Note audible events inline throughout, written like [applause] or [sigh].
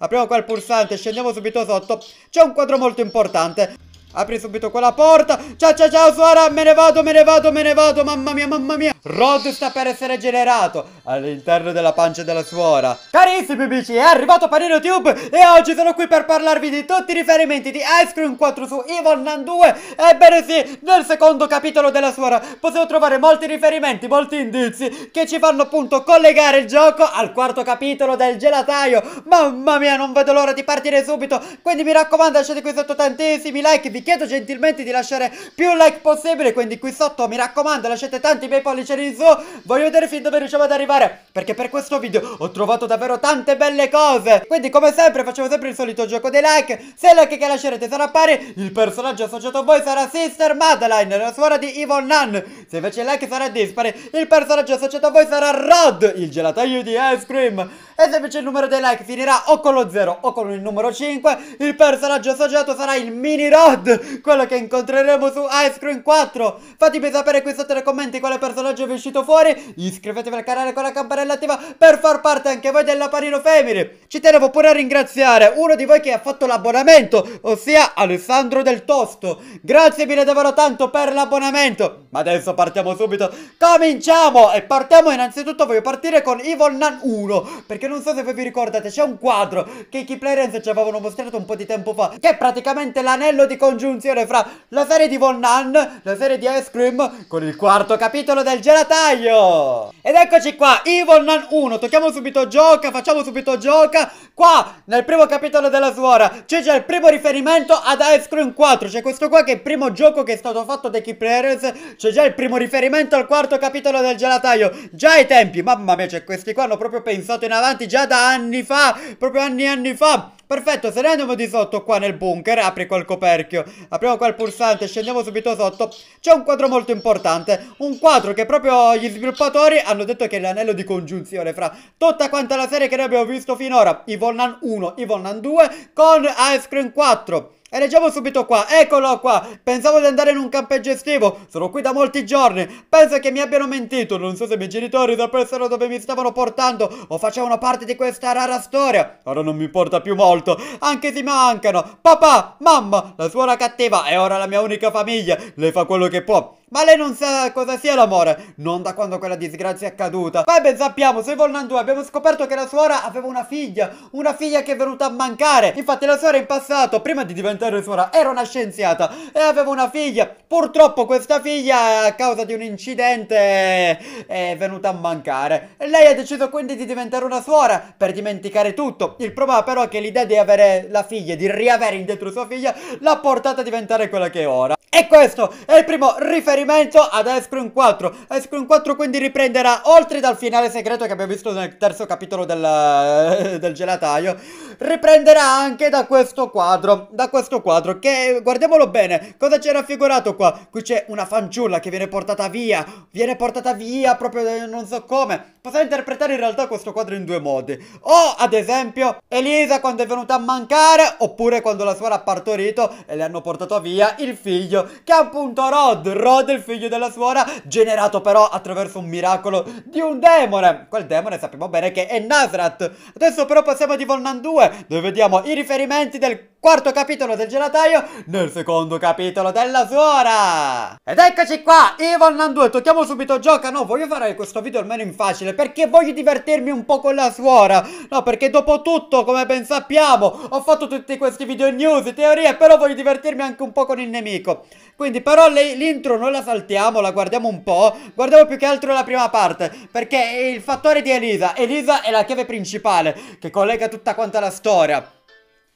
Apriamo qua il pulsante, scendiamo subito sotto. C'è un quadro molto importante. Apri subito quella porta Ciao ciao ciao suora Me ne vado me ne vado me ne vado Mamma mia mamma mia Rod sta per essere generato All'interno della pancia della suora Carissimi amici è arrivato Panino Tube E oggi sono qui per parlarvi di tutti i riferimenti di Ice Cream 4 su Evil Nan 2 Ebbene sì nel secondo capitolo della suora Possiamo trovare molti riferimenti Molti indizi Che ci fanno appunto collegare il gioco Al quarto capitolo del gelataio Mamma mia non vedo l'ora di partire subito Quindi mi raccomando lasciate qui sotto tantissimi like vi chiedo gentilmente di lasciare più like possibile, quindi qui sotto mi raccomando lasciate tanti bei pollici in su, voglio vedere fin dove riusciamo ad arrivare, perché per questo video ho trovato davvero tante belle cose, quindi come sempre facciamo sempre il solito gioco dei like, se il like che lascerete sarà pari, il personaggio associato a voi sarà Sister Madeline, la suora di Evil Nun, se invece il like sarà dispari, il personaggio associato a voi sarà Rod, il gelataio di Ice Cream, e se invece il numero dei like finirà o con lo 0 o con il numero 5 Il personaggio associato sarà il Mini Rod Quello che incontreremo su Ice Cream 4 Fatemi sapere qui sotto nei commenti quale personaggio vi è uscito fuori Iscrivetevi al canale con la campanella attiva per far parte anche voi della Panino Family Ci tenevo pure a ringraziare uno di voi che ha fatto l'abbonamento Ossia Alessandro Del Tosto Grazie mille davvero tanto per l'abbonamento Ma adesso partiamo subito Cominciamo e partiamo innanzitutto voglio partire con Evil Nan 1 Perché non so se voi vi ricordate, c'è un quadro che i Key Players ci avevano mostrato un po' di tempo fa, che è praticamente l'anello di congiunzione fra la serie di Von Nun, la serie di Ice Cream, con il quarto capitolo del Gelataio! Ed eccoci qua, Evil Nun 1, tocchiamo subito gioca, facciamo subito gioca Qua, nel primo capitolo della suora, c'è già il primo riferimento ad Ice Cream 4 C'è questo qua che è il primo gioco che è stato fatto dai Key Players C'è già il primo riferimento al quarto capitolo del gelataio Già ai tempi, mamma mia, cioè questi qua hanno proprio pensato in avanti già da anni fa Proprio anni e anni fa Perfetto, se ne andiamo di sotto qua nel bunker, apri quel coperchio, apriamo quel il pulsante, scendiamo subito sotto. C'è un quadro molto importante, un quadro che proprio gli sviluppatori hanno detto che è l'anello di congiunzione fra tutta quanta la serie che noi abbiamo visto finora. Evolnan 1, Evolnan 2 con Ice Cream 4. E leggiamo subito qua, eccolo qua, pensavo di andare in un campeggio estivo, sono qui da molti giorni, penso che mi abbiano mentito, non so se i miei genitori sapessero dove mi stavano portando o facevano parte di questa rara storia, ora non mi importa più molto, anche se mancano, papà, mamma, la suora cattiva è ora la mia unica famiglia, lei fa quello che può, ma lei non sa cosa sia l'amore, non da quando quella disgrazia è accaduta. Poi ben sappiamo, se Volnandù abbiamo scoperto che la suora aveva una figlia, una figlia che è venuta a mancare. Infatti la suora in passato, prima di diventare suora, era una scienziata e aveva una figlia. Purtroppo questa figlia, a causa di un incidente, è venuta a mancare. E lei ha deciso quindi di diventare una suora per dimenticare tutto. Il problema però è che l'idea di avere la figlia, di riavere indietro sua figlia, l'ha portata a diventare quella che è ora. E questo è il primo riferimento esperimento ad Ice 4 Ice 4 quindi riprenderà oltre dal finale segreto che abbiamo visto nel terzo capitolo del, [laughs] del gelataio Riprenderà anche da questo quadro Da questo quadro che guardiamolo bene Cosa c'è raffigurato qua? Qui c'è una fanciulla che viene portata via Viene portata via proprio eh, non so come possiamo interpretare in realtà questo quadro in due modi. O, ad esempio, Elisa quando è venuta a mancare, oppure quando la suora ha partorito e le hanno portato via il figlio, che è appunto Rod. Rod, il figlio della suora, generato però attraverso un miracolo di un demone. Quel demone sappiamo bene che è Nasrat. Adesso però passiamo di Volnan 2, dove vediamo i riferimenti del quarto capitolo del gelataio nel secondo capitolo della suora ed eccoci qua Ivan Nan 2 tocchiamo subito gioca no voglio fare questo video almeno in facile perché voglio divertirmi un po' con la suora no perché dopo tutto come ben sappiamo ho fatto tutti questi video news teorie però voglio divertirmi anche un po' con il nemico quindi però l'intro non la saltiamo la guardiamo un po' guardiamo più che altro la prima parte perché è il fattore di Elisa Elisa è la chiave principale che collega tutta quanta la storia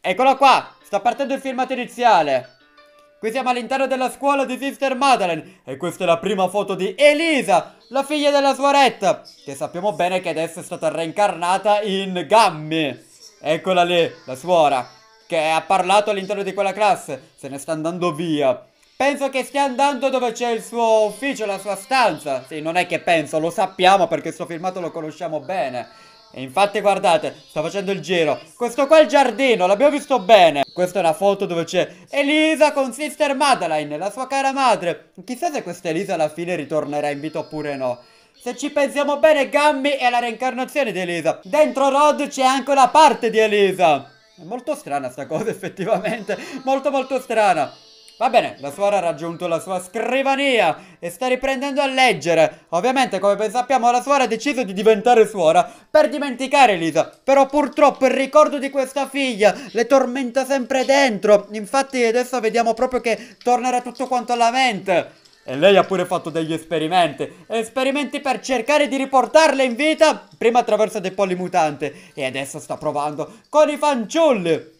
Eccola qua, sta partendo il filmato iniziale. Qui siamo all'interno della scuola di Sister Madeleine e questa è la prima foto di Elisa, la figlia della suoretta, che sappiamo bene che adesso è stata reincarnata in Gammy. Eccola lì, la suora, che ha parlato all'interno di quella classe, se ne sta andando via. Penso che stia andando dove c'è il suo ufficio, la sua stanza. Sì, non è che penso, lo sappiamo perché sto filmato lo conosciamo bene. E infatti guardate, sto facendo il giro. Questo qua è il giardino, l'abbiamo visto bene. Questa è una foto dove c'è Elisa con Sister Madeline, la sua cara madre. Chissà se questa Elisa alla fine ritornerà in vita oppure no. Se ci pensiamo bene, Gammy è la reincarnazione di Elisa. Dentro Rod c'è anche una parte di Elisa. È molto strana sta cosa effettivamente, molto molto strana. Va bene, la suora ha raggiunto la sua scrivania e sta riprendendo a leggere. Ovviamente, come ben sappiamo, la suora ha deciso di diventare suora per dimenticare Lisa. Però purtroppo il ricordo di questa figlia le tormenta sempre dentro. Infatti adesso vediamo proprio che tornerà tutto quanto alla mente. E lei ha pure fatto degli esperimenti, esperimenti per cercare di riportarla in vita, prima attraverso dei polli mutanti. e adesso sta provando con i fanciulli.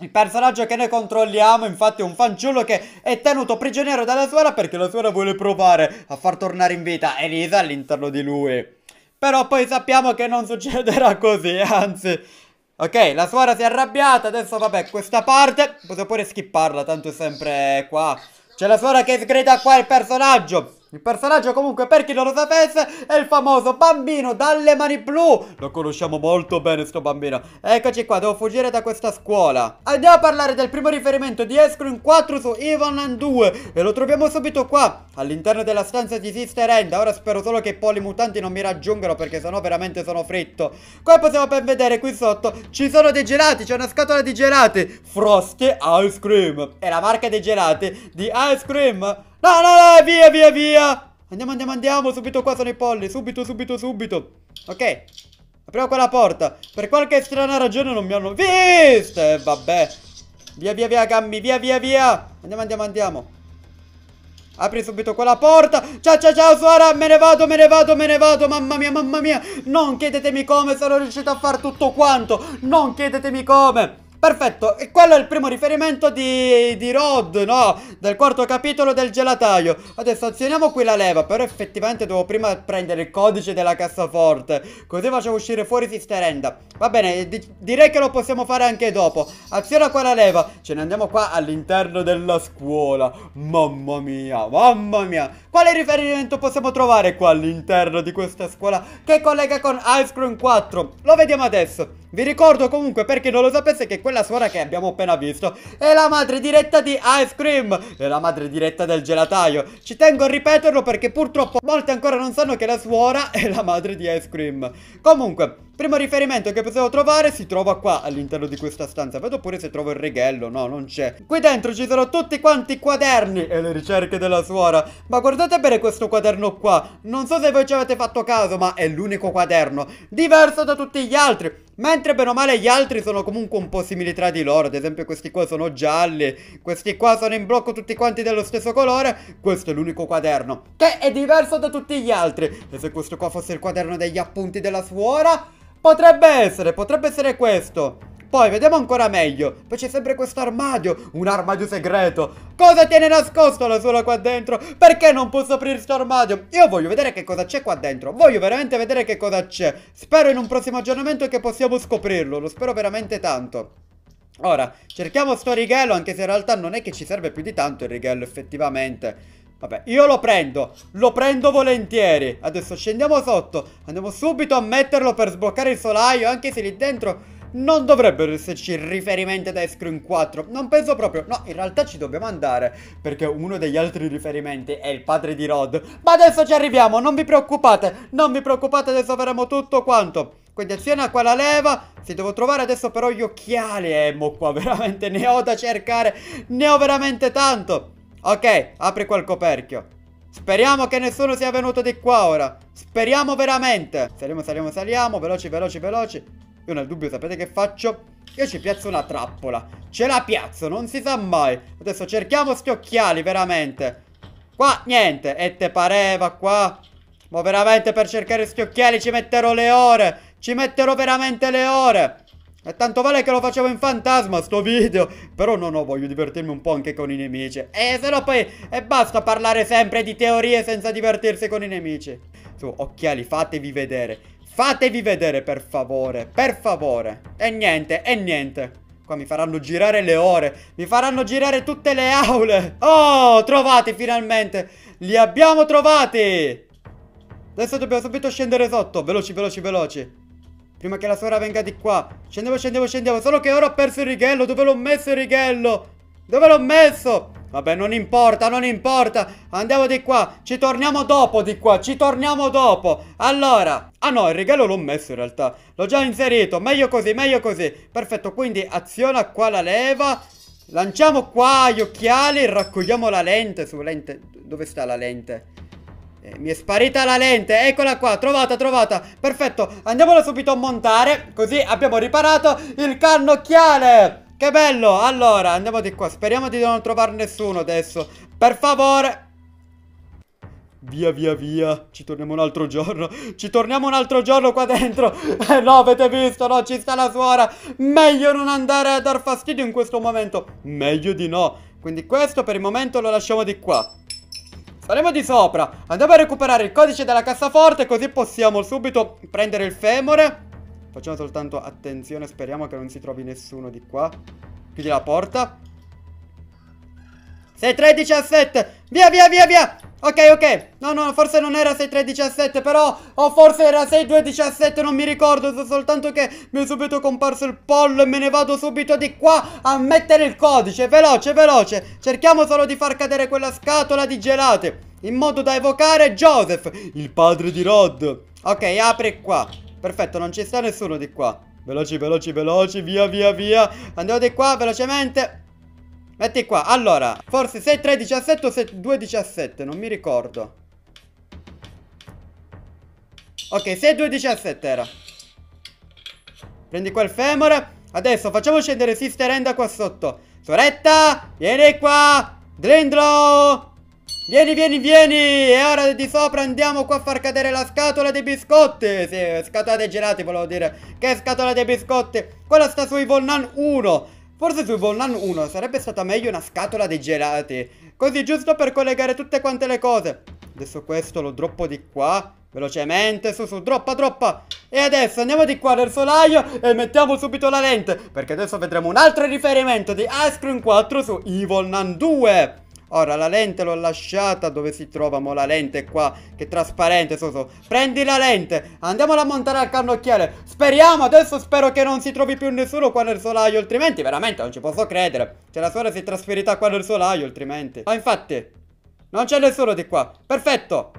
Il personaggio che noi controlliamo infatti è un fanciullo che è tenuto prigioniero dalla suora perché la suora vuole provare a far tornare in vita Elisa all'interno di lui. Però poi sappiamo che non succederà così, [laughs] anzi... Ok, la suora si è arrabbiata, adesso vabbè, questa parte... Posso pure skipparla, tanto è sempre qua. C'è la suora che sgrida qua il personaggio. Il personaggio comunque per chi non lo sapesse è il famoso bambino dalle mani blu Lo conosciamo molto bene sto bambino Eccoci qua, devo fuggire da questa scuola Andiamo a parlare del primo riferimento di Escreen 4 su Evan 2 E lo troviamo subito qua All'interno della stanza di Sister End Ora spero solo che i poli mutanti non mi raggiungano perché sennò veramente sono fritto Qua possiamo ben vedere qui sotto ci sono dei gelati C'è una scatola di gelati Frosty Ice Cream È la marca dei gelati di Ice Cream No, no, no, via, via, via. Andiamo, andiamo, andiamo. Subito qua sono i polli. Subito, subito, subito. Ok. Apriamo quella porta. Per qualche strana ragione non mi hanno visto. E eh, vabbè. Via, via, via, gambi. Via, via, via. Andiamo, andiamo, andiamo. Apri subito quella porta Ciao ciao ciao suora Me ne vado me ne vado me ne vado Mamma mia mamma mia Non chiedetemi come sono riuscito a fare tutto quanto Non chiedetemi come Perfetto, e quello è il primo riferimento di, di Rod, no? Del quarto capitolo del gelataio Adesso azioniamo qui la leva, però effettivamente devo prima prendere il codice della cassaforte Così facciamo uscire fuori Sisterenda. Va bene, di direi che lo possiamo fare anche dopo Aziona qua la leva, ce ne andiamo qua all'interno della scuola Mamma mia, mamma mia quale riferimento possiamo trovare qua all'interno di questa scuola che collega con Ice Cream 4? Lo vediamo adesso. Vi ricordo comunque, per chi non lo sapesse, che quella suora che abbiamo appena visto è la madre diretta di Ice Cream, è la madre diretta del gelataio. Ci tengo a ripeterlo perché purtroppo molti ancora non sanno che la suora è la madre di Ice Cream. Comunque... Primo riferimento che potevo trovare si trova qua all'interno di questa stanza. Vedo pure se trovo il righello, no, non c'è. Qui dentro ci sono tutti quanti i quaderni e le ricerche della suora. Ma guardate bene questo quaderno qua. Non so se voi ci avete fatto caso, ma è l'unico quaderno diverso da tutti gli altri. Mentre bene o male gli altri sono comunque un po' simili tra di loro, ad esempio questi qua sono gialli, questi qua sono in blocco tutti quanti dello stesso colore, questo è l'unico quaderno che è diverso da tutti gli altri. E se questo qua fosse il quaderno degli appunti della suora, Potrebbe essere, potrebbe essere questo Poi vediamo ancora meglio Poi c'è sempre questo armadio Un armadio segreto Cosa tiene nascosto la sola qua dentro? Perché non posso aprire questo armadio? Io voglio vedere che cosa c'è qua dentro Voglio veramente vedere che cosa c'è Spero in un prossimo aggiornamento che possiamo scoprirlo Lo spero veramente tanto Ora, cerchiamo sto righello, anche se in realtà non è che ci serve più di tanto il righello effettivamente Vabbè, io lo prendo, lo prendo volentieri Adesso scendiamo sotto, andiamo subito a metterlo per sbloccare il solaio Anche se lì dentro non dovrebbero esserci riferimenti da Ice 4 Non penso proprio, no, in realtà ci dobbiamo andare Perché uno degli altri riferimenti è il padre di Rod Ma adesso ci arriviamo, non vi preoccupate Non vi preoccupate, adesso faremo tutto quanto quindi azione a quella leva Si devo trovare adesso però gli occhiali Emo eh, qua [laughs] veramente ne ho da cercare Ne ho veramente tanto Ok, apri quel coperchio. Speriamo che nessuno sia venuto di qua ora. Speriamo veramente. Saliamo, saliamo, saliamo. Veloci, veloci, veloci. Io nel dubbio sapete che faccio? Io ci piazzo una trappola. Ce la piazzo, non si sa mai. Adesso cerchiamo sti occhiali, veramente. Qua, niente. E te pareva qua. Ma veramente per cercare sti occhiali ci metterò le ore. Ci metterò veramente le ore. E eh, tanto vale che lo facevo in fantasma sto video. Però no, no, voglio divertirmi un po' anche con i nemici. E eh, se no poi... E eh, basta parlare sempre di teorie senza divertirsi con i nemici. Su, occhiali, fatevi vedere. Fatevi vedere, per favore. Per favore. E niente, e niente. Qua mi faranno girare le ore. Mi faranno girare tutte le aule. Oh, trovati finalmente. Li abbiamo trovati. Adesso dobbiamo subito scendere sotto. Veloci, veloci, veloci. Prima che la suora venga di qua. Scendiamo, scendiamo, scendiamo Solo che ora ho perso il righello. Dove l'ho messo il righello? Dove l'ho messo? Vabbè, non importa, non importa. Andiamo di qua. Ci torniamo dopo di qua. Ci torniamo dopo. Allora. Ah no, il righello l'ho messo in realtà. L'ho già inserito. Meglio così, meglio così. Perfetto, quindi aziona qua la leva. Lanciamo qua gli occhiali. Raccogliamo la lente. Su lente. Dove sta la lente? Eh, mi è sparita la lente, eccola qua, trovata, trovata Perfetto, andiamola subito a montare Così abbiamo riparato il cannocchiale Che bello, allora, andiamo di qua Speriamo di non trovare nessuno adesso Per favore Via via via Ci torniamo un altro giorno Ci torniamo un altro giorno qua dentro [laughs] Eh no avete visto no ci sta la suora Meglio non andare a dar fastidio in questo momento Meglio di no Quindi questo per il momento lo lasciamo di qua Saremo di sopra. Andiamo a recuperare il codice della cassaforte così possiamo subito prendere il femore. Facciamo soltanto attenzione, speriamo che non si trovi nessuno di qua. Chiudi la porta. 613 6317 Via via via via Ok ok No no forse non era 613 6317 Però O forse era 612 6217 Non mi ricordo so Soltanto che Mi è subito comparso il pollo E me ne vado subito di qua A mettere il codice Veloce veloce Cerchiamo solo di far cadere quella scatola di gelate In modo da evocare Joseph Il padre di Rod Ok apri qua Perfetto non ci sta nessuno di qua Veloci veloci veloci Via via via Andiamo di qua velocemente Metti qua, allora Forse 6, 3, 17 o 6, 2, 17 Non mi ricordo Ok, 6, 2, 17 era Prendi quel femore Adesso facciamo scendere Sister Enda qua sotto Soretta, vieni qua Drindlo Vieni, vieni, vieni E ora di sopra andiamo qua a far cadere la scatola dei biscotti Sì, scatola dei gelati volevo dire Che scatola dei biscotti Quella sta su Ivonnan 1 Forse su Volnan 1 sarebbe stata meglio una scatola di gelati. Così giusto per collegare tutte quante le cose. Adesso questo lo droppo di qua. Velocemente, su su, droppa, droppa. E adesso andiamo di qua nel solaio e mettiamo subito la lente. Perché adesso vedremo un altro riferimento di Ice Cream 4 su Evil Nan 2. Ora la lente l'ho lasciata dove si trova mo la lente qua Che è trasparente Soso Prendi la lente Andiamola a montare al cannocchiere Speriamo adesso spero che non si trovi più nessuno qua nel solaio Altrimenti veramente non ci posso credere Cioè la suora si è trasferita qua nel solaio altrimenti Ma ah, infatti Non c'è nessuno di qua Perfetto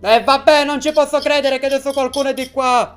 E eh, vabbè non ci posso credere che adesso qualcuno è di qua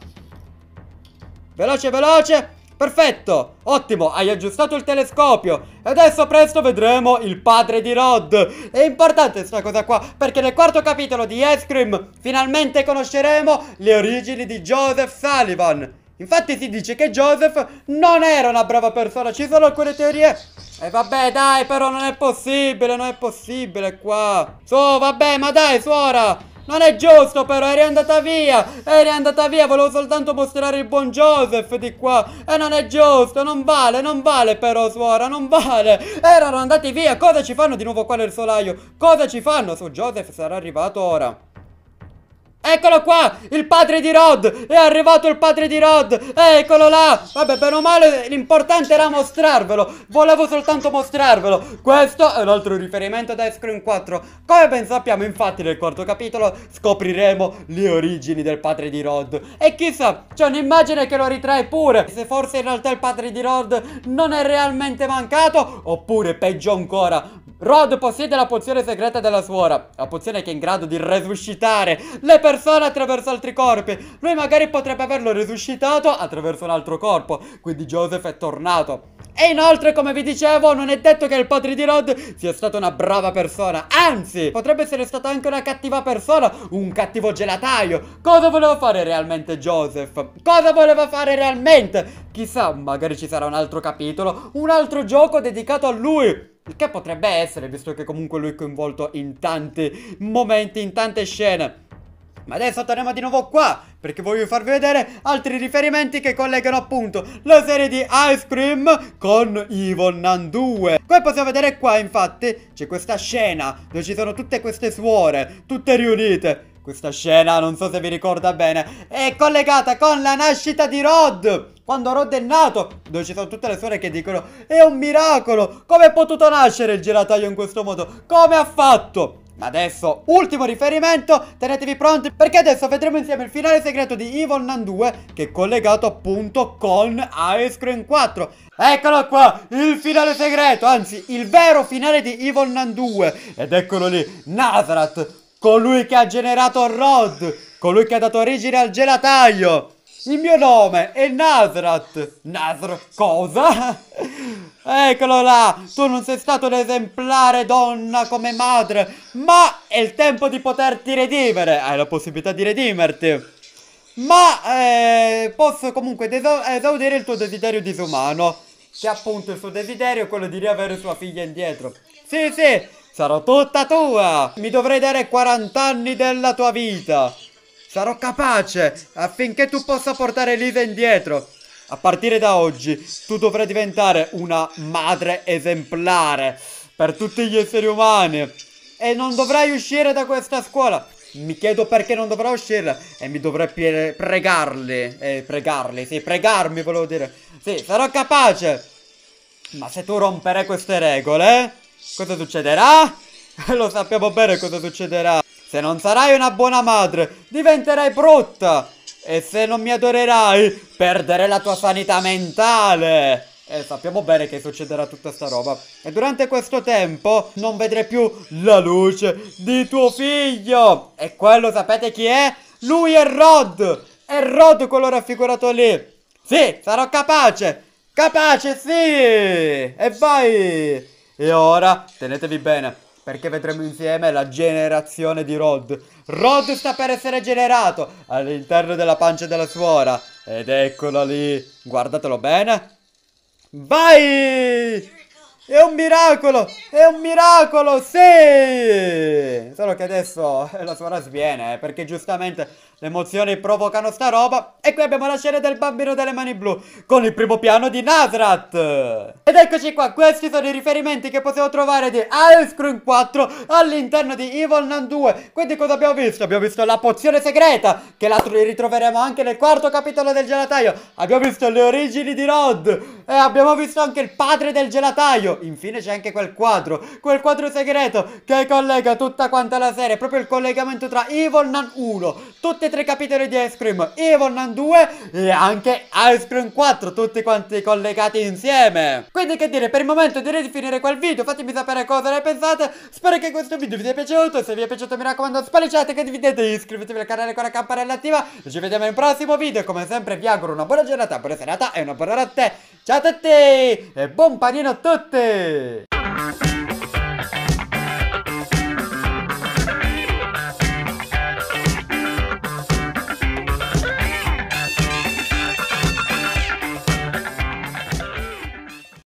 Veloce veloce Perfetto, ottimo, hai aggiustato il telescopio E adesso presto vedremo il padre di Rod È importante questa cosa qua Perché nel quarto capitolo di Ice Cream Finalmente conosceremo le origini di Joseph Sullivan Infatti si dice che Joseph non era una brava persona Ci sono alcune teorie E vabbè dai però non è possibile, non è possibile qua Su vabbè ma dai suora non è giusto però, eri andata via Eri andata via, volevo soltanto mostrare il buon Joseph di qua E non è giusto, non vale, non vale però suora, non vale Erano andati via, cosa ci fanno di nuovo qua nel solaio? Cosa ci fanno? Su Joseph sarà arrivato ora Eccolo qua, il padre di Rod, è arrivato il padre di Rod, eccolo là. Vabbè, bene o male, l'importante era mostrarvelo, volevo soltanto mostrarvelo. Questo è un altro riferimento ad Ice 4. Come ben sappiamo, infatti, nel quarto capitolo scopriremo le origini del padre di Rod. E chissà, c'è un'immagine che lo ritrae pure, se forse in realtà il padre di Rod non è realmente mancato, oppure peggio ancora, Rod possiede la pozione segreta della suora, la pozione che è in grado di resuscitare le persone attraverso altri corpi. Lui magari potrebbe averlo resuscitato attraverso un altro corpo, quindi Joseph è tornato. E inoltre, come vi dicevo, non è detto che il padre di Rod sia stato una brava persona, anzi, potrebbe essere stato anche una cattiva persona, un cattivo gelataio. Cosa voleva fare realmente Joseph? Cosa voleva fare realmente? Chissà, magari ci sarà un altro capitolo, un altro gioco dedicato a lui. Il che potrebbe essere, visto che comunque lui è coinvolto in tanti momenti, in tante scene. Ma adesso torniamo di nuovo qua perché voglio farvi vedere altri riferimenti che collegano appunto la serie di Ice Cream con Evil Nun 2. Come possiamo vedere qua infatti c'è questa scena dove ci sono tutte queste suore, tutte riunite. Questa scena, non so se vi ricorda bene, è collegata con la nascita di Rod. Quando Rod è nato, dove ci sono tutte le suore che dicono È un miracolo! Come è potuto nascere il gelataio in questo modo? Come ha fatto? Ma adesso, ultimo riferimento, tenetevi pronti perché adesso vedremo insieme il finale segreto di Evil Nan 2 che è collegato appunto con Ice Cream 4. Eccolo qua, il finale segreto, anzi il vero finale di Evil Nan 2. Ed eccolo lì, Nazareth, colui che ha generato Rod, colui che ha dato origine al gelataio. Il mio nome è Nazrat. Nazr cosa? Eccolo là, tu non sei stato un'esemplare donna come madre, ma è il tempo di poterti redimere. Hai la possibilità di redimerti. Ma eh, posso comunque esaudire il tuo desiderio disumano. Che appunto il suo desiderio è quello di riavere sua figlia indietro. Sì, sì, sarò tutta tua. Mi dovrei dare 40 anni della tua vita. Sarò capace affinché tu possa portare Lisa indietro. A partire da oggi tu dovrai diventare una madre esemplare per tutti gli esseri umani. E non dovrai uscire da questa scuola. Mi chiedo perché non dovrò uscirla e mi dovrei pregarli. Eh, pregarli, sì, pregarmi volevo dire. Sì, sarò capace. Ma se tu romperai queste regole, cosa succederà? [laughs] Lo sappiamo bene cosa succederà. Se non sarai una buona madre, diventerai brutta. E se non mi adorerai, perderai la tua sanità mentale. E sappiamo bene che succederà tutta sta roba. E durante questo tempo non vedrai più la luce di tuo figlio. E quello sapete chi è? Lui è Rod. È Rod quello raffigurato lì. Sì, sarò capace. Capace, sì. E vai. E ora, tenetevi bene perché vedremo insieme la generazione di Rod. Rod sta per essere generato all'interno della pancia della suora. Ed eccolo lì, guardatelo bene. Vai! È un miracolo! È un miracolo! Sì! Solo che adesso la suora sviene, eh, perché giustamente le emozioni provocano sta roba. E qui abbiamo la scena del bambino delle mani blu, con il primo piano di Nazrat! Ed eccoci qua, questi sono i riferimenti che possiamo trovare di Ice Cream 4 all'interno di Evil Nun 2. Quindi cosa abbiamo visto? Abbiamo visto la pozione segreta, che la ritroveremo anche nel quarto capitolo del gelataio. Abbiamo visto le origini di Rod, e abbiamo visto anche il padre del gelataio infine c'è anche quel quadro, quel quadro segreto che collega tutta quanta la serie, proprio il collegamento tra Evil Nun 1, tutti e tre i capitoli di Ice Cream, Evil Nun 2 e anche Ice Cream 4, tutti quanti collegati insieme. Quindi che dire, per il momento direi di finire quel video, fatemi sapere cosa ne pensate, spero che questo video vi sia piaciuto, se vi è piaciuto mi raccomando spallicciate, condividete, iscrivetevi al canale con la campanella attiva, e ci vediamo in prossimo video, come sempre vi auguro una buona giornata, buona serata e una buona notte, ciao a tutti e buon panino a tutti! Aê!